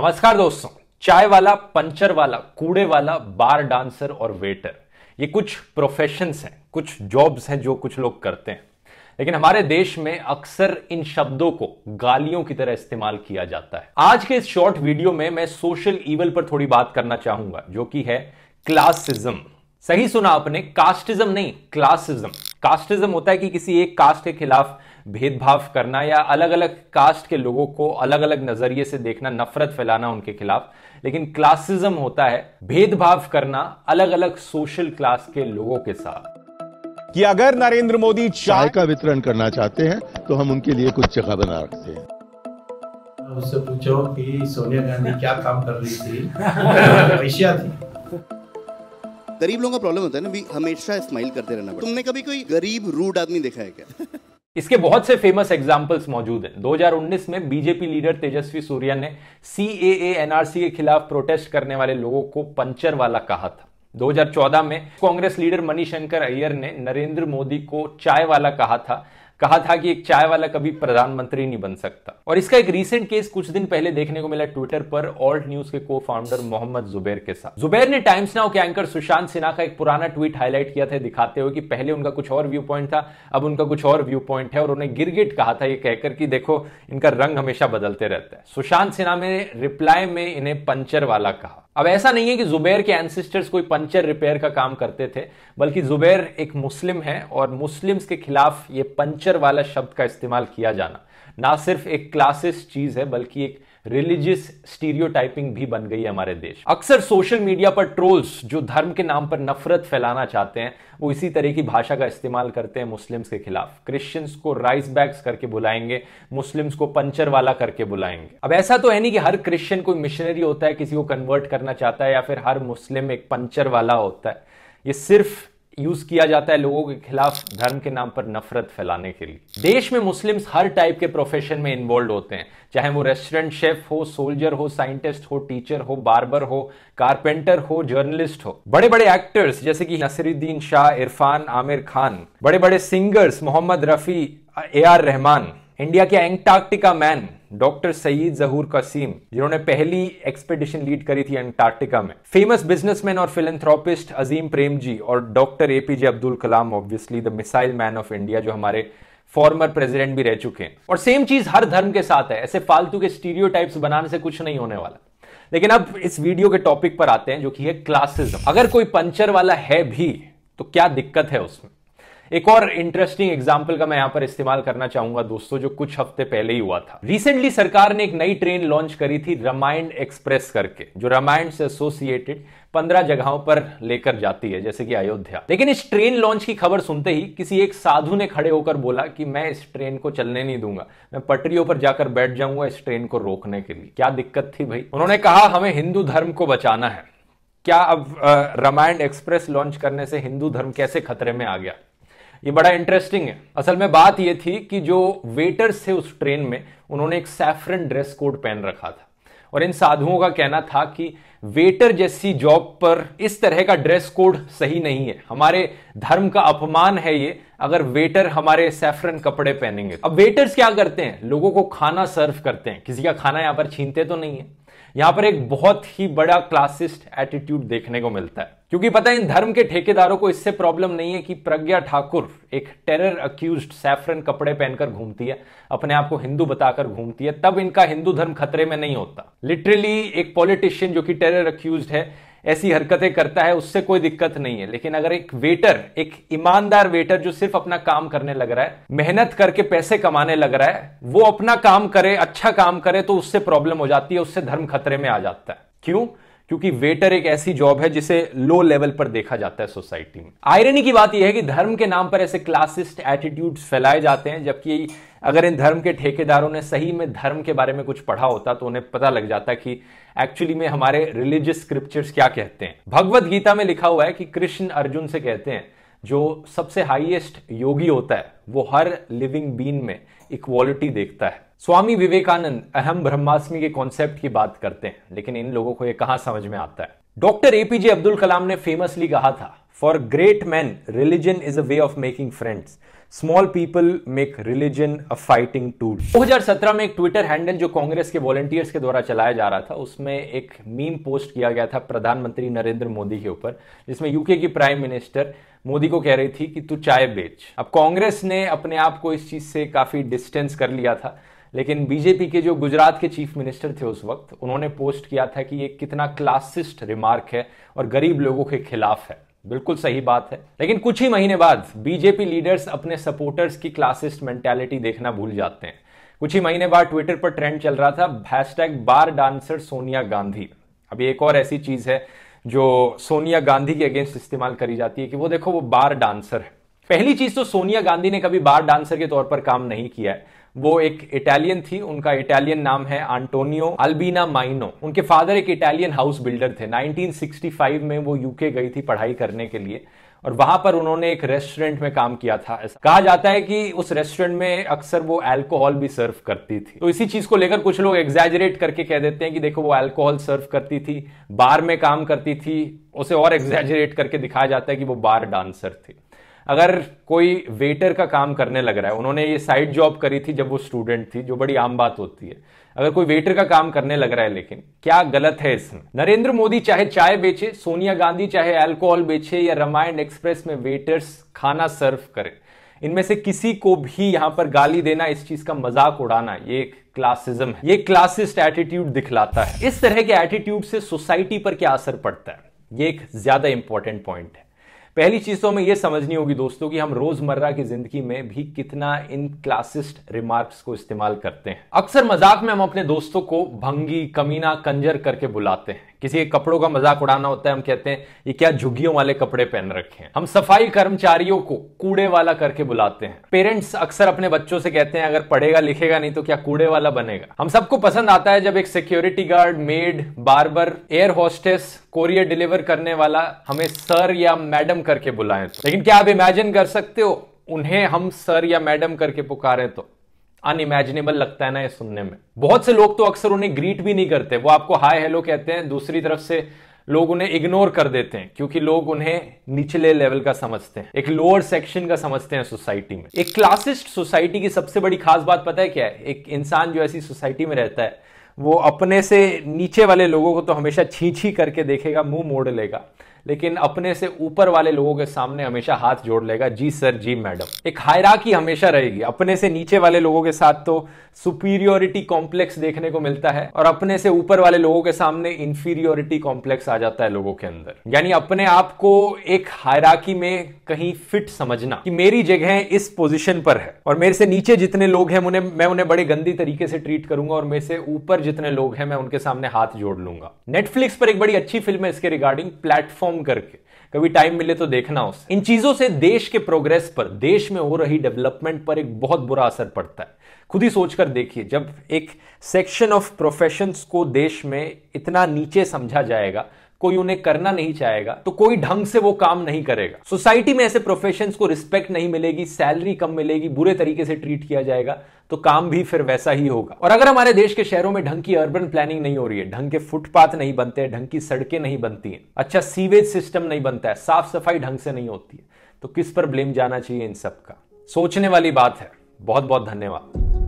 नमस्कार दोस्तों चाय वाला पंचर वाला कूड़े वाला बार डांसर और वेटर ये कुछ प्रोफेशंस हैं कुछ जॉब्स हैं जो कुछ लोग करते हैं लेकिन हमारे देश में अक्सर इन शब्दों को गालियों की तरह इस्तेमाल किया जाता है आज के इस शॉर्ट वीडियो में मैं सोशल इवल पर थोड़ी बात करना चाहूंगा जो कि है क्लासिज्म सही सुना आपने कास्टिज्म नहीं क्लासिज्म कास्टिज्म होता है कि किसी एक कास्ट के खिलाफ भेदभाव करना या अलग अलग कास्ट के लोगों को अलग अलग नजरिए से देखना नफरत फैलाना उनके खिलाफ लेकिन क्लासिज्म होता है भेदभाव करना अलग अलग सोशल क्लास के लोगों के साथ कि अगर नरेंद्र मोदी चाय का वितरण करना चाहते हैं तो हम उनके लिए कुछ जगह बना रखते हैं उससे पूछो कि सोनिया गांधी क्या काम कर रही थी एशिया थी गरीब लोगों का प्रॉब्लम होता है ना भी हमेशा स्माइल करते रहना पड़ता तुमने कभी कोई गरीब रूड आदमी देखा है क्या इसके बहुत से फेमस एग्जाम्पल्स मौजूद हैं 2019 में बीजेपी लीडर तेजस्वी सूर्या ने सी एनआरसी के खिलाफ प्रोटेस्ट करने वाले लोगों को पंचर वाला कहा था 2014 में कांग्रेस लीडर मनीष शंकर अय्यर ने नरेंद्र मोदी को चाय वाला कहा था कहा था कि एक चाय वाला कभी प्रधानमंत्री नहीं बन सकता और इसका एक रीसेंट केस कुछ दिन पहले देखने को मिला ट्विटर पर ऑल्ट न्यूज के को फाउंडर मोहम्मद जुबेर के साथ जुबेर ने टाइम्स नाउ के एंकर सुशांत सिन्हा का एक पुराना ट्वीट हाईलाइट किया था दिखाते हुए कि पहले उनका कुछ और व्यू पॉइंट था अब उनका कुछ और व्यू पॉइंट है और उन्हें गिरगिट कहा था ये कहकर कि देखो इनका रंग हमेशा बदलते रहता है सुशांत सिन्हा ने रिप्लाई में इन्हें पंचर वाला कहा अब ऐसा नहीं है कि जुबैर के एंसिस्टर्स कोई पंचर रिपेयर का काम करते थे बल्कि जुबैर एक मुस्लिम है और मुस्लिम्स के खिलाफ ये पंचर वाला शब्द का इस्तेमाल किया जाना ना सिर्फ एक क्लासिस चीज है बल्कि एक रिलीजियस स्टीरियोटाइपिंग भी बन गई है हमारे देश अक्सर सोशल मीडिया पर ट्रोल्स जो धर्म के नाम पर नफरत फैलाना चाहते हैं वो इसी तरह की भाषा का इस्तेमाल करते हैं मुस्लिम्स के खिलाफ क्रिश्चियंस को राइस बैग्स करके बुलाएंगे मुस्लिम्स को पंचर वाला करके बुलाएंगे अब ऐसा तो है नहीं कि हर क्रिश्चियन कोई मिशनरी होता है किसी को कन्वर्ट करना चाहता है या फिर हर मुस्लिम एक पंचर वाला होता है ये सिर्फ यूज किया जाता है लोगों के खिलाफ धर्म के नाम पर नफरत फैलाने के लिए देश में मुस्लिम्स हर टाइप के प्रोफेशन में इन्वॉल्व होते हैं चाहे वो रेस्टोरेंट शेफ हो सोल्जर हो साइंटिस्ट हो टीचर हो बार्बर हो कारपेंटर हो जर्नलिस्ट हो बड़े बड़े एक्टर्स जैसे कि नसरुद्दीन शाह इरफान आमिर खान बड़े बड़े singers Mohammed Rafi A R Rahman India के Antarctica man doctor Syed Zahoor Qasim जिन्होंने पहली एक्सपेडिशन लीड करी थी एंटार्क्टिका में फेमस बिजनेसमैन और फिलेंथ्रोपिस्ट अजीम प्रेम जी और doctor APJ Abdul Kalam obviously the missile man of India जो हमारे फॉर्मर प्रेसिडेंट भी रह चुके हैं और सेम चीज हर धर्म के साथ है ऐसे फालतू के स्टीरियो बनाने से कुछ नहीं होने वाला लेकिन अब इस वीडियो के टॉपिक पर आते हैं जो कि है क्लासिज्म अगर कोई पंचर वाला है भी तो क्या दिक्कत है उसमें एक और इंटरेस्टिंग एग्जाम्पल का मैं यहां पर इस्तेमाल करना चाहूंगा दोस्तों जो कुछ हफ्ते पहले ही हुआ था रिसेंटली सरकार ने एक नई ट्रेन लॉन्च करी थी रामायण एक्सप्रेस करके जो रामायण से एसोसिएटेड पंद्रह जगहों पर लेकर जाती है जैसे कि अयोध्या लेकिन इस ट्रेन लॉन्च की खबर सुनते ही किसी एक साधु ने खड़े होकर बोला कि मैं इस ट्रेन को चलने नहीं दूंगा मैं पटरियों पर जाकर बैठ जाऊंगा इस ट्रेन को रोकने के लिए क्या दिक्कत थी भाई उन्होंने कहा हमें हिंदू धर्म को बचाना है क्या अब रामायण एक्सप्रेस लॉन्च करने से हिंदू धर्म कैसे खतरे में आ गया ये बड़ा इंटरेस्टिंग है असल में बात ये थी कि जो वेटर्स थे उस ट्रेन में उन्होंने एक सैफरन ड्रेस कोड पहन रखा था और इन साधुओं का कहना था कि वेटर जैसी जॉब पर इस तरह का ड्रेस कोड सही नहीं है हमारे धर्म का अपमान है ये अगर वेटर हमारे सैफरन कपड़े पहनेंगे अब वेटर्स क्या करते हैं लोगों को खाना सर्व करते हैं किसी का खाना यहां पर छीनते तो नहीं है यहां पर एक बहुत ही बड़ा क्लासिस्ट एटीट्यूड देखने को मिलता है क्योंकि पता है इन धर्म के ठेकेदारों को इससे प्रॉब्लम नहीं है कि प्रज्ञा ठाकुर एक टेरर अक्यूज सैफरन कपड़े पहनकर घूमती है अपने आप को हिंदू बताकर घूमती है तब इनका हिंदू धर्म खतरे में नहीं होता लिटरली एक पॉलिटिशियन जो कि टेरर अक्यूज है ऐसी हरकतें करता है उससे कोई दिक्कत नहीं है लेकिन अगर एक वेटर एक ईमानदार वेटर जो सिर्फ अपना काम करने लग रहा है मेहनत करके पैसे कमाने लग रहा है वो अपना काम करे अच्छा काम करे तो उससे प्रॉब्लम हो जाती है उससे धर्म खतरे में आ जाता है क्यों क्योंकि वेटर एक ऐसी जॉब है जिसे लो लेवल पर देखा जाता है सोसाइटी में आयरनी की बात यह है कि धर्म के नाम पर ऐसे क्लासिस्ट एटीट्यूड्स फैलाए जाते हैं जबकि अगर इन धर्म के ठेकेदारों ने सही में धर्म के बारे में कुछ पढ़ा होता तो उन्हें पता लग जाता कि एक्चुअली में हमारे रिलीजियस स्क्रिप्चर्स क्या कहते हैं भगवत गीता में लिखा हुआ है कि कृष्ण अर्जुन से कहते हैं जो सबसे हाईएस्ट योगी होता है वो हर लिविंग बीन में इक्वालिटी देखता है स्वामी विवेकानंद अहम ब्रह्मास्मि के कॉन्सेप्ट की बात करते हैं लेकिन इन लोगों को यह कहां समझ में आता है डॉक्टर एपीजे अब्दुल कलाम ने फेमसली कहा था for great man religion is a way of making friends small people make religion a fighting tool 2017 में एक ट्विटर हैंडल जो कांग्रेस के वॉलेंटियर्स के द्वारा चलाया जा रहा था उसमें एक मीम पोस्ट किया गया था प्रधानमंत्री नरेंद्र मोदी के ऊपर जिसमें यूके की प्राइम मिनिस्टर मोदी को कह रही थी कि तू चाय बेच अब कांग्रेस ने अपने आप को इस चीज से काफी डिस्टेंस कर लिया था लेकिन बीजेपी के जो गुजरात के चीफ मिनिस्टर थे उस वक्त उन्होंने पोस्ट किया था कि ये कितना क्लासिस्ट रिमार्क है और गरीब लोगों के खिलाफ है बिल्कुल सही बात है लेकिन कुछ ही महीने बाद बीजेपी लीडर्स अपने सपोर्टर्स की क्लासिस्ट मेंटेलिटी देखना भूल जाते हैं कुछ ही महीने बाद ट्विटर पर ट्रेंड चल रहा था hashtag bar dancer Sonia Gandhi अभी एक और ऐसी चीज है जो सोनिया गांधी के अगेंस्ट इस्तेमाल करी जाती है कि वो देखो वो बार डांसर है पहली चीज तो सोनिया गांधी ने कभी बार डांसर के तौर पर काम नहीं किया है वो एक इटालियन थी उनका इटालियन नाम है आंटोनियो अल्बीना माइनो उनके फादर एक इटालियन हाउस बिल्डर थे 1965 में वो यूके गई थी पढ़ाई करने के लिए और वहां पर उन्होंने एक रेस्टोरेंट में काम किया था कहा जाता है कि उस रेस्टोरेंट में अक्सर वो अल्कोहल भी सर्व करती थी तो इसी चीज को लेकर कुछ लोग एग्जेजरेट करके कह देते हैं कि देखो वो अल्कोहल सर्व करती थी बार में काम करती थी उसे और एग्जेजरेट करके दिखाया जाता है कि वो बार डांसर थी अगर कोई वेटर का काम करने लग रहा है उन्होंने ये साइड जॉब करी थी जब वो स्टूडेंट थी जो बड़ी आम बात होती है अगर कोई वेटर का काम करने लग रहा है लेकिन क्या गलत है इसमें नरेंद्र मोदी चाहे चाय बेचे सोनिया गांधी चाहे अल्कोहल बेचे या रामायण एक्सप्रेस में वेटर्स खाना सर्व करें इनमें से किसी को भी यहां पर गाली देना इस चीज का मजाक उड़ाना ये एक क्लासिज्म है ये क्लासिस्ट एटीट्यूड दिखलाता है इस तरह के एटीट्यूड से सोसाइटी पर क्या असर पड़ता है ये एक ज्यादा इंपॉर्टेंट पॉइंट है पहली चीज तो हमें यह समझनी होगी दोस्तों कि हम रोजमर्रा की जिंदगी में भी कितना इन क्लासिस्ट रिमार्क्स को इस्तेमाल करते हैं अक्सर मजाक में हम अपने दोस्तों को भंगी कमीना कंजर करके बुलाते हैं किसी के कपड़ों का मजाक उड़ाना होता है हम कहते हैं ये क्या झुग्गियों वाले कपड़े पहन रखे हैं हम सफाई कर्मचारियों को कूड़े वाला करके बुलाते हैं पेरेंट्स अक्सर अपने बच्चों से कहते हैं अगर पढ़ेगा लिखेगा नहीं तो क्या कूड़े वाला बनेगा हम सबको पसंद आता है जब एक security guard maid barber air hostess courier deliver करने वाला हमें सर या मैडम करके बुलाए तो लेकिन क्या आप इमेजिन कर सकते हो उन्हें हम सर या मैडम करके पुकारे तो अनइमेजिनेबल लगता है ना ये सुनने में बहुत से लोग तो अक्सर उन्हें ग्रीट भी नहीं करते वो आपको हाय हेलो कहते हैं दूसरी तरफ से लोग उन्हें इग्नोर कर देते हैं क्योंकि लोग उन्हें निचले लेवल का समझते हैं एक लोअर सेक्शन का समझते हैं सोसाइटी में एक क्लासिस्ट सोसाइटी की सबसे बड़ी खास बात पता है क्या है एक इंसान जो ऐसी सोसाइटी में रहता है वो अपने से नीचे वाले लोगों को तो हमेशा छी छी करके देखेगा मुंह मोड़ लेगा लेकिन अपने से ऊपर वाले लोगों के सामने हमेशा हाथ जोड़ लेगा जी सर जी मैडम एक हायराकी हमेशा रहेगी अपने से नीचे वाले लोगों के साथ तो सुपीरियोरिटी कॉम्प्लेक्स देखने को मिलता है और अपने से ऊपर वाले लोगों के सामने इंफीरियोरिटी कॉम्प्लेक्स आ जाता है लोगों के अंदर यानी अपने आप को एक हायराकी में कहीं फिट समझना कि मेरी जगह इस पोजिशन पर है और मेरे से नीचे जितने लोग हैं उन्हें मैं उन्हें बड़े गंदी तरीके से ट्रीट करूंगा और मेरे से ऊपर जितने लोग हैं मैं उनके सामने हाथ जोड़ लूंगा नेटफ्लिक्स पर एक बड़ी अच्छी फिल्म है इसके रिगार्डिंग प्लेटफॉर्म कम करके कभी टाइम मिले तो देखना उसे इन चीजों से देश के प्रोग्रेस पर देश में हो रही डेवलपमेंट पर एक बहुत बुरा असर पड़ता है खुद ही सोचकर देखिए जब एक सेक्शन ऑफ प्रोफेशंस को देश में इतना नीचे समझा जाएगा कोई उन्हें करना नहीं चाहेगा तो कोई ढंग से वो काम नहीं करेगा सोसाइटी में ऐसे प्रोफेशंस को रिस्पेक्ट नहीं मिलेगी सैलरी कम मिलेगी बुरे तरीके से ट्रीट किया जाएगा तो काम भी फिर वैसा ही होगा और अगर हमारे देश के शहरों में ढंग की अर्बन प्लानिंग नहीं हो रही है ढंग के फुटपाथ नहीं बनते ढंग की सड़कें नहीं बनती हैं अच्छा सीवेज सिस्टम नहीं बनता है साफ सफाई ढंग से नहीं होती है तो किस पर ब्लेम जाना चाहिए इन सब का सोचने वाली बात है बहुत बहुत धन्यवाद